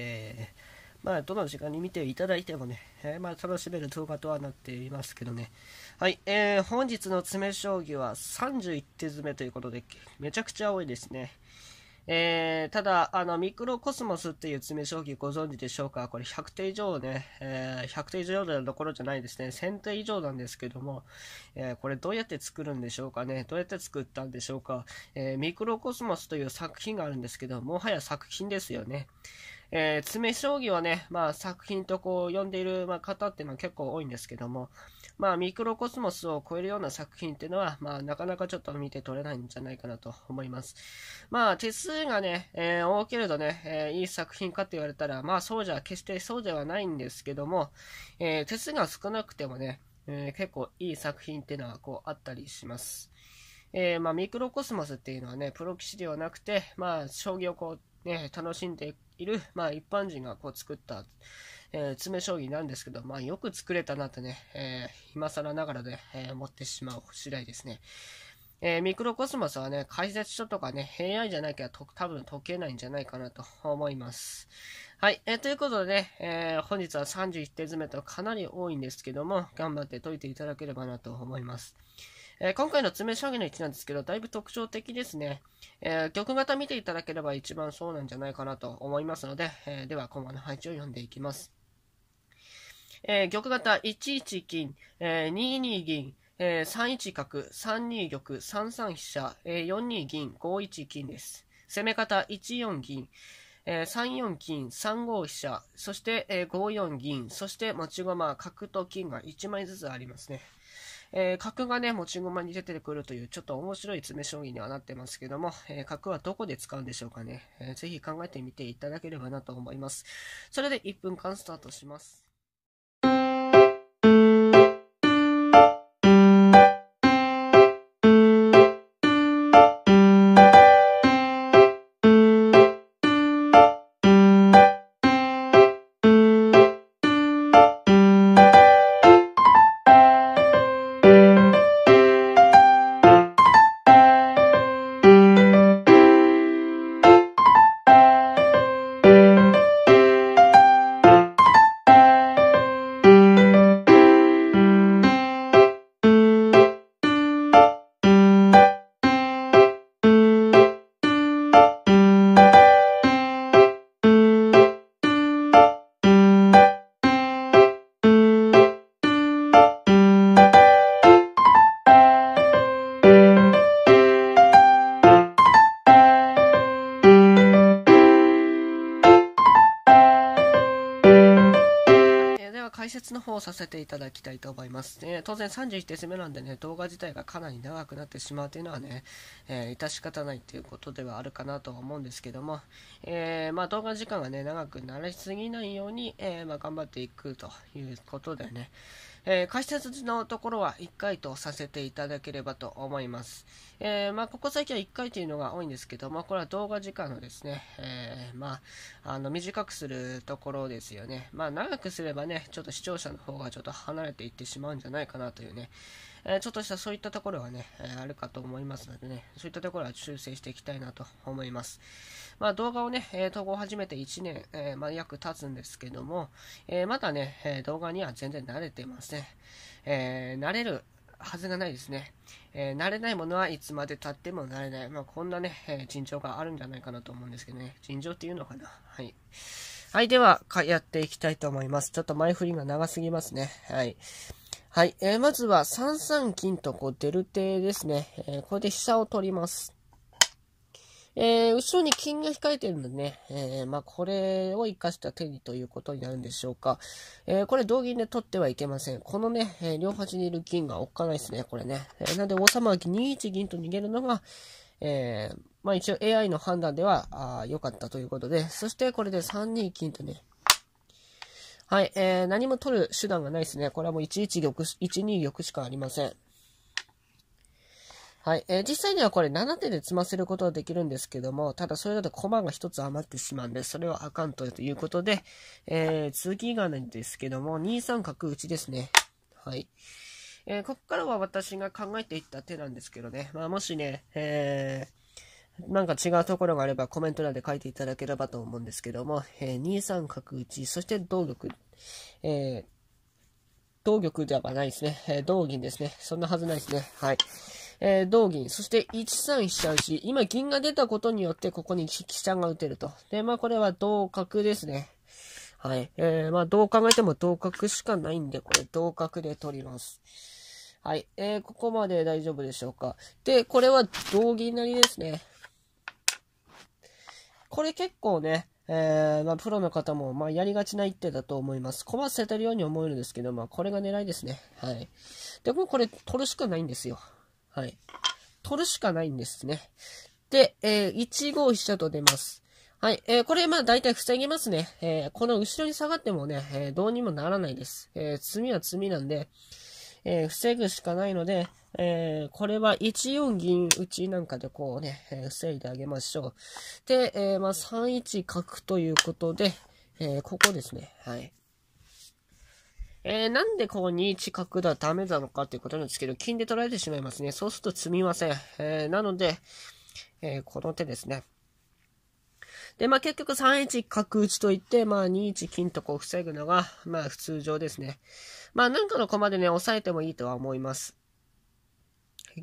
えー、まあ、どの時間に見ていただいてもね、えー、まあ、楽しめる動画とはなっていますけどね。はい、えー、本日の詰将棋は31手詰めということで、めちゃくちゃ多いですね。えー、ただ、あの、ミクロコスモスっていう詰将棋ご存知でしょうかこれ100手以上ね、えー、100手以上のところじゃないですね、1000手以上なんですけども、えー、これどうやって作るんでしょうかね、どうやって作ったんでしょうか、えミクロコスモスという作品があるんですけど、もはや作品ですよね。えー、詰将棋はね、まあ作品とこう読んでいる、まあ、方っていうのは結構多いんですけども、まあミクロコスモスを超えるような作品っていうのは、まあなかなかちょっと見て取れないんじゃないかなと思います。まあ手数がね、えー、多けれどね、えー、いい作品かって言われたら、まあそうじゃ、決してそうではないんですけども、えー、手数が少なくてもね、えー、結構いい作品っていうのはこうあったりします。えー、まあ、ミクロコスモスっていうのはね、プロ棋士ではなくて、まあ、将棋をこうね、楽しんでいる、まあ、一般人がこう作った、えー、詰将棋なんですけど、まあ、よく作れたなとね、えー、今更ながらで、ね、えー、思ってしまう次第ですね。えー、ミクロコスモスはね、解説書とかね、AI じゃなきゃと多分解けないんじゃないかなと思います。はい。えー、ということでね、えー、本日は31手詰めとかなり多いんですけども、頑張って解いていただければなと思います。えー、今回の詰め将棋の位置なんですけど、だいぶ特徴的ですね。えー、玉型見ていただければ一番そうなんじゃないかなと思いますので、えー、では駒の配置を読んでいきます。え玉型1一金、え2二銀、え3一角、3二玉、3三飛車、え4二銀、5一金です。攻め方1四銀、えー、3四金、3五飛車、そして、えー、5四銀、そして持ち駒、角と金が1枚ずつありますね。えー、角がね、持ち駒に出てくるという、ちょっと面白い詰め将棋にはなってますけども、えー、角はどこで使うんでしょうかね。えー、ぜひ考えてみていただければなと思います。それで1分間スタートします。解説の方をさせていただきたいと思います。ね、当然31手目なんでね、動画自体がかなり長くなってしまうというのはね、えー、致し方ないということではあるかなとは思うんですけども、えー、まあ、動画時間がね、長くなりすぎないように、えー、まあ、頑張っていくということでね、えー、解説のところは1回とさせていただければと思います。えー、まあ、ここ最近は1回というのが多いんですけど、まあ、これは動画時間のですね、えー、まあ、あの、短くするところですよね。まあ、長くすればね、ちょっと視聴者の方がちょっと離れていってしまうんじゃないかなというね、えちょっとしたそういったところはね、えあるかと思いますのでね、そういったところは修正していきたいなと思います。まあ、動画をね、え統合を始めて1年、えまあ、約経つんですけども、えまだね、え動画には全然慣れてません、えー、慣れるはずがないですね。えー、慣れないものはいつまでたっても慣れない。まあ、こんなね、えー、尋常があるんじゃないかなと思うんですけどね。尋常っていうのかな。はい。はい、では、やっていきたいと思います。ちょっと前振りが長すぎますね。はい。はい。えー、まずは3三金とこう出る手ですね。えー、これで飛車を取ります。えー、後ろに金が控えてるんでね、えー、まあ、これを生かした手にということになるんでしょうか。えー、これ同銀で取ってはいけません。このね、え両端にいる金がおっかないですね、これね。えなんで王様は2一銀と逃げるのが、えまあ、一応 AI の判断では良かったということで、そしてこれで3二金とね、はい、えー、何も取る手段がないですね。これはもう11玉、12玉しかありません。はい、えー、実際にはこれ7手で詰ませることはできるんですけども、ただそれだと駒が1つ余ってしまうんで、それはあかんということで、えー、続きがないんですけども、2三角打ちですね。はい。えー、ここからは私が考えていった手なんですけどね、まあ、もしね、えー、なんか違うところがあればコメント欄で書いていただければと思うんですけども、えー、2三角打ち、そして同玉、えー、同玉ではないですね。えー、同銀ですね。そんなはずないですね。はい。えー、同銀、そして1三飛車打ち、今銀が出たことによってここに飛車が打てると。で、まあこれは同角ですね。はい。えー、まあどう考えても同角しかないんで、これ同角で取ります。はい。えー、ここまで大丈夫でしょうか。で、これは同銀なりですね。これ結構ね、えー、まあ、プロの方も、まあ、やりがちな一手だと思います。壊せてるように思えるんですけど、まあ、これが狙いですね。はい。で、もこれ、取るしかないんですよ。はい。取るしかないんですね。で、えー、1五飛車と出ます。はい。えー、これ、まあ、大体防げますね。えー、この後ろに下がってもね、えー、どうにもならないです。えー、罪は罪なんで、えー、防ぐしかないので、えー、これは1四銀打ちなんかでこうね、えー、防いであげましょう。で、えー、まあ、3一角ということで、えここですね。はい。えー、なんでこう2一角だダメなのかっていうことなんですけど、金で取られてしまいますね。そうすると積みません。えー、なので、えー、この手ですね。で、まあ、結局3一角打ちといって、まあ、2一金とこう防ぐのが、まあ、普通上ですね。まあ、なんかの駒でね、抑えてもいいとは思います。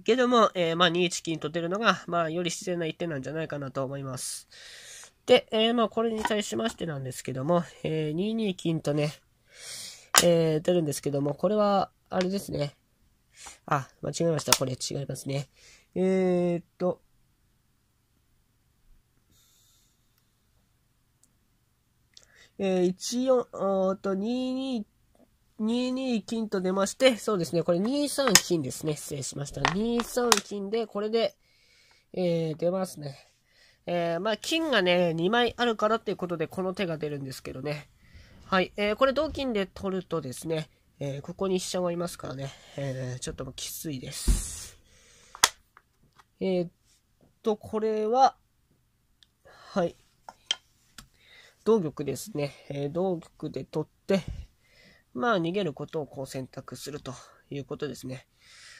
けども、えー、まあ、2一金と出るのが、まあ、より自然な一手なんじゃないかなと思います。で、えー、まあ、これに対しましてなんですけども、えー、2二金とね、えー、出るんですけども、これは、あれですね。あ、間違えました。これ違いますね。えー、っと、えー、14、おっと、22 2二金と出まして、そうですね、これ2三金ですね。失礼しました。2三金で、これで、えー、出ますね。えー、まあ、金がね、2枚あるからっていうことで、この手が出るんですけどね。はい、えー、これ同金で取るとですね、えー、ここに飛車がいますからね、えー、ちょっともうきついです。えー、っと、これは、はい、同玉ですね。えー、同玉で取って、まあ逃げることをこう選択するということですね。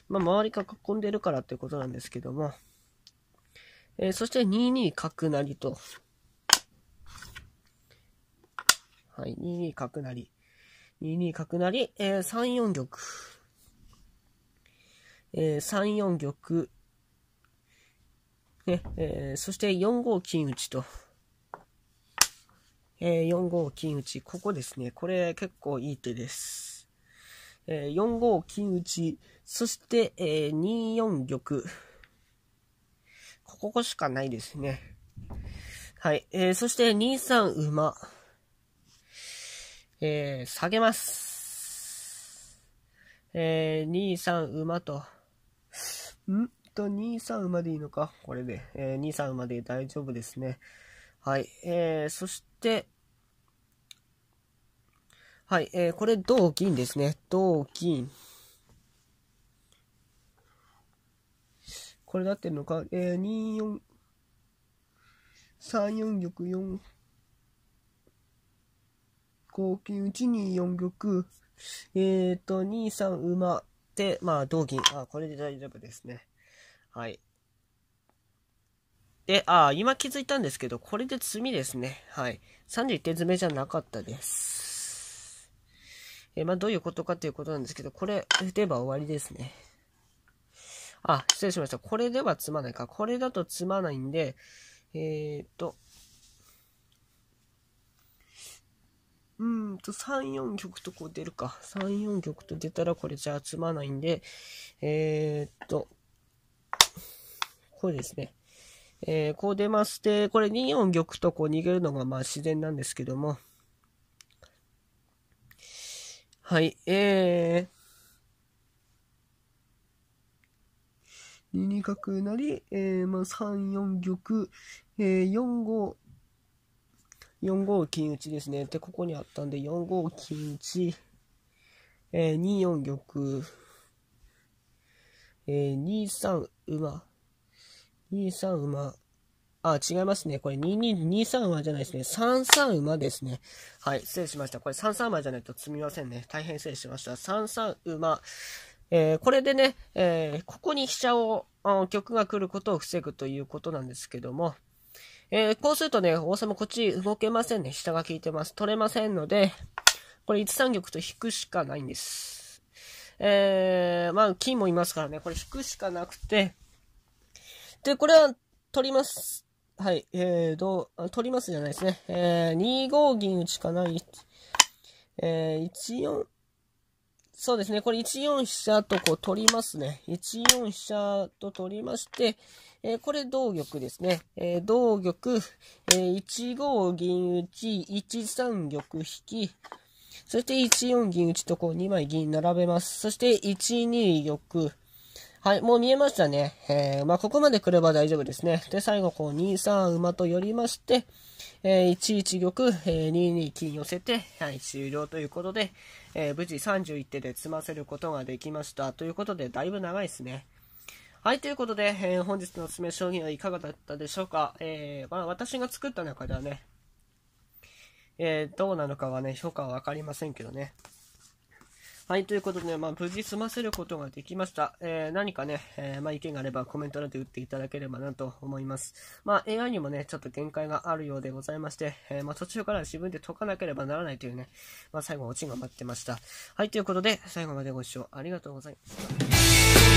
まあ周りが囲んでるからということなんですけども、えー、そして2二角成と、はい、2二角成、2二角成、えー、3四玉、えー、3四玉、ね、えー、そして4五金打ちと、えー、4五金打ち、ここですね。これ結構いい手です。えー、4五金打ち、そして、えー、2四玉。ここしかないですね。はい。えー、そして2三馬。えー、下げます。えー、2三馬と。んと、2三馬でいいのかこれで。えー、2三馬で大丈夫ですね。はい。えー、そして、、はい、えー、これ、同銀ですね。同銀。これだってんのか、えー、2、4、3、4玉、4、合金、1、2、4玉、えっ、ー、と、2、3、馬で、まあ、同銀。あ、これで大丈夫ですね。はい。で、ああ、今気づいたんですけど、これでみですね。はい。31点詰めじゃなかったです。えー、まあ、どういうことかということなんですけど、これ打てば終わりですね。あ、失礼しました。これでは詰まないか。これだと詰まないんで、えー、っと、うんと、3、4曲とこう出るか。3、4曲と出たらこれじゃあ詰まないんで、えー、っと、これですね。えー、こう出まして、これ2四玉とこう逃げるのがまあ自然なんですけども。はい、えー、2二角なり、えー、まあ3四玉、えー、4五、4五金打ちですね。で、ここにあったんで、4五金打ち、えー、2四玉、えー、2三馬、23馬。あ、違いますね。これ2223馬じゃないですね。33馬ですね。はい、失礼しました。これ33馬じゃないとすみませんね。大変失礼しました。33馬。えー、これでね、えー、ここに飛車を、曲が来ることを防ぐということなんですけども、えー、こうするとね、王様こっち動けませんね。下が効いてます。取れませんので、これ1三玉と引くしかないんです。えー、まあ、金もいますからね、これ引くしかなくて、で、これは取ります。はい、えーと、取りますじゃないですね。えー、2五銀打ちかない。えー、1四、そうですね。これ1四飛車とこう取りますね。1四飛車と取りまして、えー、これ同玉ですね。えー、同玉、えー、1五銀打ち、1三玉引き、そして1四銀打ちとこう2枚銀並べます。そして1二玉、はい、もう見えましたね。えー、まあ、ここまで来れば大丈夫ですね。で、最後、こう、2三馬と寄りまして、えー、1一玉、えー、2二金寄せて、はい、終了ということで、えー、無事31手で詰ませることができました。ということで、だいぶ長いですね。はい、ということで、えー、本日のおすすめ商品はいかがだったでしょうか。えー、まあ、私が作った中ではね、えー、どうなのかはね、評価は分かりませんけどね。はい、ということで、まあ、無事済ませることができました。えー、何かね、えー、まあ、意見があればコメント欄で打っていただければなと思います。まあ、AI にもね、ちょっと限界があるようでございまして、えー、まあ、途中から自分で解かなければならないというね、まあ、最後、オチが待ってました。はい、ということで、最後までご視聴ありがとうございました。